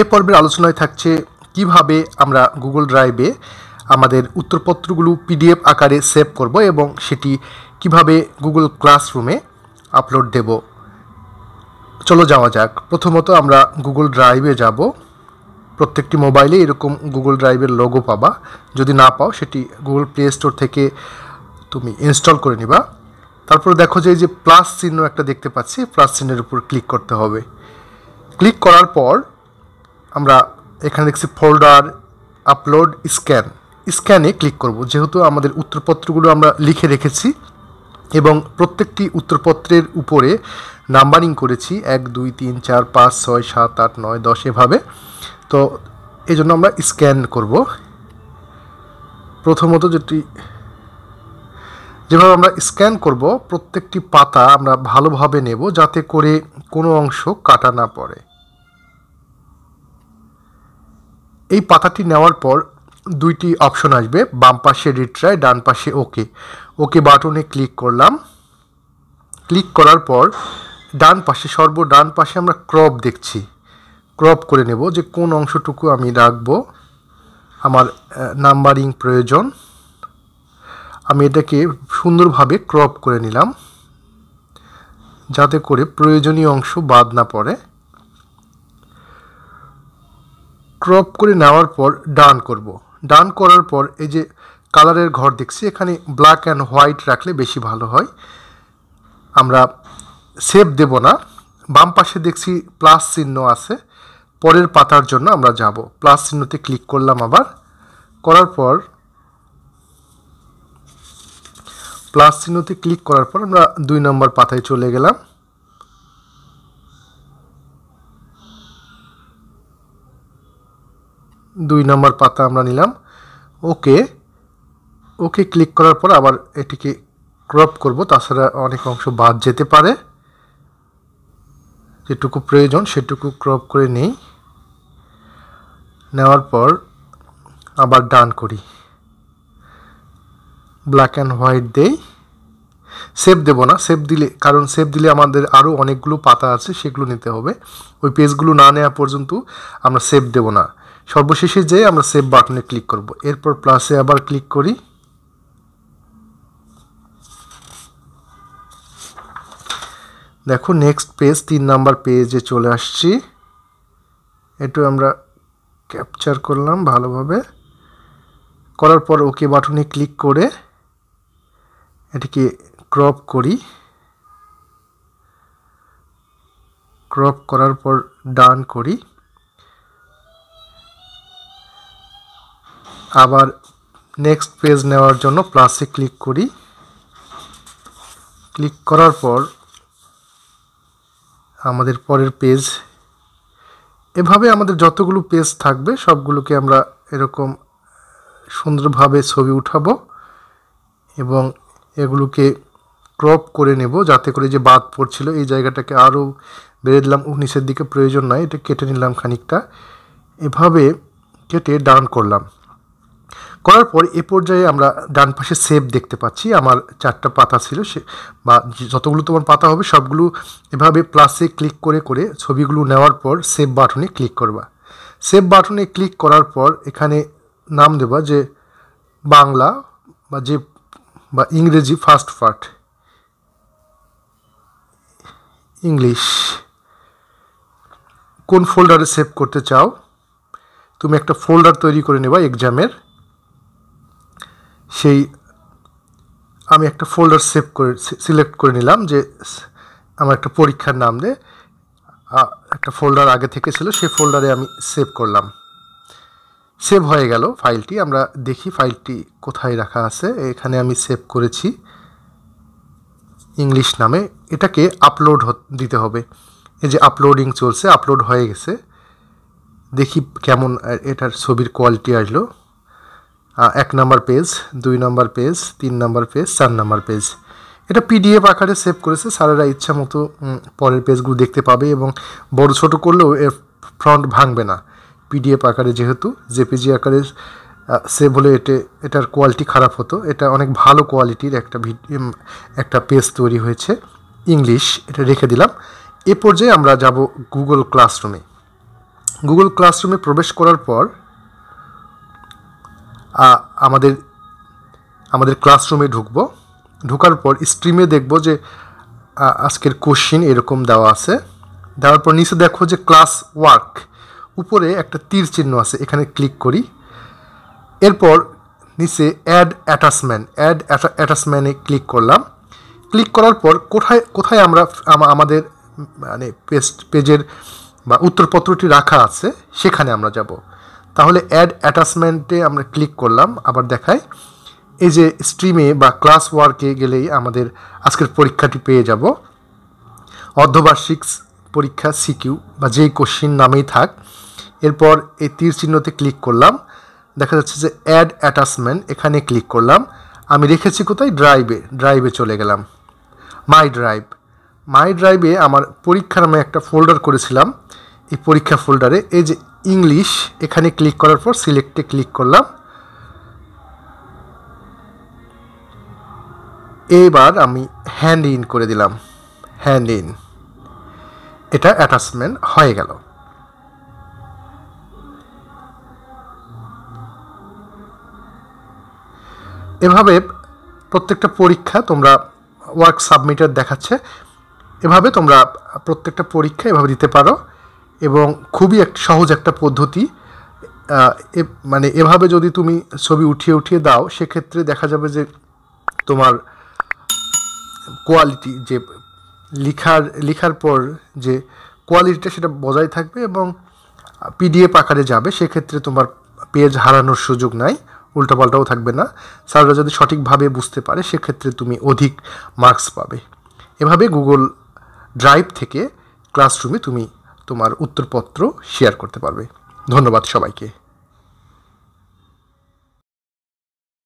এ পর্বের আলোচনায় থাকছে কিভাবে আমরা গুগল ড্রাইভে আমাদের উত্তরপত্রগুলো পিডিএফ আকারে সেভ করব এবং সেটি কিভাবে গুগল ক্লাসরুমে আপলোড দেব চলো যাওয়া যাক প্রথমত আমরা গুগল ড্রাইভে যাব প্রত্যেকটি মোবাইলে এরকম গুগল ড্রাইভের লোগো পাবা যদি না পাও সেটি গুগল প্লে স্টোর থেকে তুমি ইনস্টল করে নিবা তারপরে দেখো যে এই যে প্লাস চিহ্ন একটা দেখতে পাচ্ছি প্লাস চিহ্নের উপর ক্লিক করতে হবে ক্লিক করার পর আমরা এখানে দেখছি ফোল্ডার আপলোড স্ক্যান স্ক্যানে ক্লিক করব যেহেতু আমাদের উত্তরপত্রগুলো আমরা লিখে রেখেছি এবং প্রত্যেকটি উত্তরপত্রের উপরে নাম্বারিং করেছি এক দুই তিন চার পাঁচ ছয় সাত আট নয় দশ এভাবে তো এই জন্য আমরা স্ক্যান করব প্রথমত যেটি যেভাবে আমরা স্ক্যান করব প্রত্যেকটি পাতা আমরা ভালোভাবে নেব যাতে করে কোনো অংশ কাটা না পড়ে এই পাতাটি নেওয়ার পর দুইটি অপশন আসবে বাম পাশে রিট্রাই ডান পাশে ওকে ওকে বাটনে ক্লিক করলাম ক্লিক করার পর ডান পাশে সর্ব ডান পাশে আমরা ক্রপ দেখছি ক্রপ করে নেব যে কোন অংশটুকু আমি রাখব আমার নাম্বারিং প্রয়োজন আমি এটাকে সুন্দরভাবে ক্রপ করে নিলাম যাতে করে প্রয়োজনীয় অংশ বাদ না পড়ে ক্রপ করে নেওয়ার পর ডান করব। ডান করার পর এই যে কালারের ঘর দেখছি এখানে ব্ল্যাক অ্যান্ড হোয়াইট রাখলে বেশি ভালো হয় আমরা সেভ দেব না বাম পাশে দেখছি প্লাস চিহ্ন আছে পরের পাতার জন্য আমরা যাব প্লাস চিহ্নতে ক্লিক করলাম আবার করার পর প্লাস চিহ্নতে ক্লিক করার পর আমরা দুই নম্বর পাতায় চলে গেলাম দুই নম্বর পাতা আমরা নিলাম ওকে ওকে ক্লিক করার পর আবার এটিকে ক্রপ করব তাছাড়া অনেক অংশ বাদ যেতে পারে যেটুকু প্রয়োজন সেটুকু ক্রপ করে নেই নেওয়ার পর আবার ডান করি ব্ল্যাক অ্যান্ড হোয়াইট দেই সেভ দেব না সেভ দিলে কারণ সেভ দিলে আমাদের আরও অনেকগুলো পাতা আছে সেগুলো নিতে হবে ওই পেজগুলো না নেওয়া পর্যন্ত আমরা সেভ দেব না সর্বশেষে যে আমরা সেভ বাটনে ক্লিক করব এরপর প্লাসে আবার ক্লিক করি দেখো নেক্সট পেজ তিন নাম্বার পেজে চলে আসছি এটু আমরা ক্যাপচার করলাম ভালোভাবে করার পর ওকে বাটনে ক্লিক করে এটিকে ক্রপ করি ক্রপ করার পর ডান করি আবার নেক্সট পেজ নেওয়ার জন্য প্লাসে ক্লিক করি ক্লিক করার পর আমাদের পরের পেজ এভাবে আমাদের যতগুলো পেজ থাকবে সবগুলোকে আমরা এরকম সুন্দরভাবে ছবি উঠাবো এবং এগুলোকে ক্রপ করে নেব যাতে করে যে বাদ পড়ছিল এই জায়গাটাকে আরও বেড়ে দিলাম নিচের দিকে প্রয়োজন নয় এটা কেটে নিলাম খানিকটা এভাবে কেটে ডান করলাম করার পর এ পর্যায়ে আমরা ডান পাশে সেভ দেখতে পাচ্ছি আমার চারটা পাতা ছিল সে বা যতগুলো তোমার পাতা হবে সবগুলো এভাবে প্লাসে ক্লিক করে করে ছবিগুলো নেওয়ার পর সেভ বাটনে ক্লিক করবা সেভ বাটনে ক্লিক করার পর এখানে নাম দেবা যে বাংলা বা যে বা ইংরেজি ফার্স্ট পার্ট ইংলিশ কোন ফোল্ডারে সেভ করতে চাও তুমি একটা ফোল্ডার তৈরি করে নেবা এক্সামের সেই আমি একটা ফোল্ডার সেভ করে সিলেক্ট করে নিলাম যে আমার একটা পরীক্ষার নাম দিয়ে একটা ফোল্ডার আগে থেকে ছিল সেই ফোল্ডারে আমি সেভ করলাম সেভ হয়ে গেল ফাইলটি আমরা দেখি ফাইলটি কোথায় রাখা আছে এখানে আমি সেভ করেছি ইংলিশ নামে এটাকে আপলোড দিতে হবে এই যে আপলোডিং চলছে আপলোড হয়ে গেছে দেখি কেমন এটার ছবির কোয়ালিটি আসলো এক নাম্বার পেজ দুই নাম্বার পেজ তিন নাম্বার পেজ চার নাম্বার পেজ এটা পিডিএফ আকারে সেভ করেছে স্যারেরা ইচ্ছা মতো পরের পেজগুলো দেখতে পাবে এবং বড় ছোট করলেও এর ফ্রন্ট ভাঙবে না পিডিএফ আকারে যেহেতু জেপিজি আকারে সেভ হলে এতে এটার কোয়ালিটি খারাপ হতো এটা অনেক ভালো কোয়ালিটির একটা একটা পেজ তৈরি হয়েছে ইংলিশ এটা রেখে দিলাম এ পর্যায়ে আমরা যাব গুগল ক্লাসরুমে গুগল ক্লাসরুমে প্রবেশ করার পর আমাদের আমাদের ক্লাসরুমে ঢুকব ঢোকার পর স্ট্রিমে দেখব যে আজকের কোশ্চিন এরকম দেওয়া আছে দেওয়ার পর নিচে দেখো যে ক্লাস ওয়ার্ক উপরে একটা তীর চিহ্ন আছে এখানে ক্লিক করি এরপর নিচে অ্যাড অ্যাটাচমেন্ট অ্যাড অ্যাটাচমেন্টে ক্লিক করলাম ক্লিক করার পর কোথায় কোথায় আমরা আমাদের মানে পেস্ট পেজের বা উত্তরপত্রটি রাখা আছে সেখানে আমরা যাব তাহলে অ্যাড অ্যাটাচমেন্টে আমরা ক্লিক করলাম আবার দেখায় এই যে স্ট্রিমে বা ক্লাস ওয়ার্কে গেলেই আমাদের আজকের পরীক্ষাটি পেয়ে যাব অর্ধবার্ষিক পরীক্ষা সিকিউ বা যেই কোশ্চিন নামেই থাক এরপর এই তীর চিহ্নতে ক্লিক করলাম দেখা যাচ্ছে যে অ্যাড অ্যাটাচমেন্ট এখানে ক্লিক করলাম আমি রেখেছি কোথায় ড্রাইভে ড্রাইভে চলে গেলাম মাই ড্রাইভ মাই ড্রাইভে আমার পরীক্ষা নামে একটা ফোল্ডার করেছিলাম এই পরীক্ষা ফোল্ডারে এই যে ইংলিশ এখানে ক্লিক করার পর সিলেক্টে ক্লিক করলাম এবার আমি হ্যান্ড ইন করে দিলাম হ্যান্ড ইন এটা অ্যাটাচমেন্ট হয়ে গেল এভাবে প্রত্যেকটা পরীক্ষা তোমরা ওয়ার্ক সাবমিটার দেখাচ্ছে এভাবে তোমরা প্রত্যেকটা পরীক্ষা এভাবে দিতে পারো এবং খুবই এক সহজ একটা পদ্ধতি মানে এভাবে যদি তুমি ছবি উঠিয়ে উঠিয়ে দাও সেক্ষেত্রে দেখা যাবে যে তোমার কোয়ালিটি যে লিখার লিখার পর যে কোয়ালিটিটা সেটা বজায় থাকবে এবং পিডিএফ আকারে যাবে সেক্ষেত্রে তোমার পেজ হারানোর সুযোগ নাই উল্টাপাল্টাও থাকবে না স্যাররা যদি সঠিকভাবে বুঝতে পারে সেক্ষেত্রে তুমি অধিক মার্কস পাবে এভাবে গুগল ড্রাইভ থেকে ক্লাসরুমে তুমি তোমার উত্তরপত্র শেয়ার করতে পারবে ধন্যবাদ সবাইকে